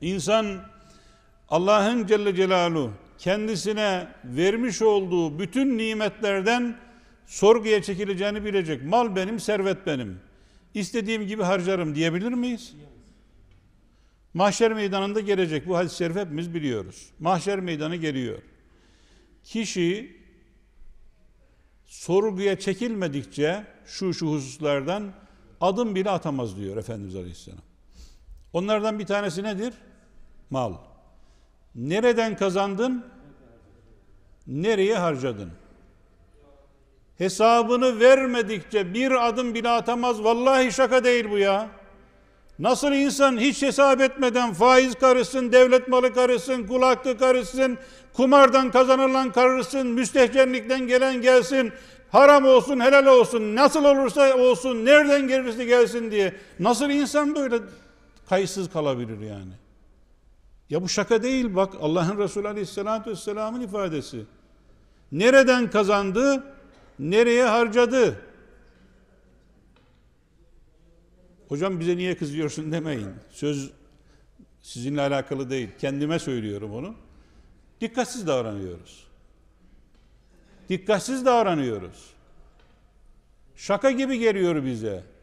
İnsan Allah'ın Celle Celaluhu kendisine vermiş olduğu bütün nimetlerden sorguya çekileceğini bilecek. Mal benim, servet benim. İstediğim gibi harcarım diyebilir miyiz? Mahşer meydanında gelecek. Bu hadis-i şerif hepimiz biliyoruz. Mahşer meydanı geliyor. Kişi sorguya çekilmedikçe şu şu hususlardan adım bile atamaz diyor Efendimiz Aleyhisselam. Onlardan bir tanesi nedir? mal. Nereden kazandın? Nereye harcadın? Hesabını vermedikçe bir adım bile atamaz. Vallahi şaka değil bu ya. Nasıl insan hiç hesap etmeden faiz karışsın, devlet malı karışsın, kul hakkı karışsın, kumardan kazanılan karışsın, müstehcenlikten gelen gelsin, haram olsun, helal olsun, nasıl olursa olsun, nereden gelirse gelsin diye. Nasıl insan böyle kayıtsız kalabilir yani? Ya bu şaka değil bak Allah'ın Resulü Aleyhisselatü Vesselam'ın ifadesi. Nereden kazandı? Nereye harcadı? Hocam bize niye kızıyorsun demeyin. Söz sizinle alakalı değil. Kendime söylüyorum onu. Dikkatsiz davranıyoruz. Dikkatsiz davranıyoruz. Şaka gibi geliyor bize.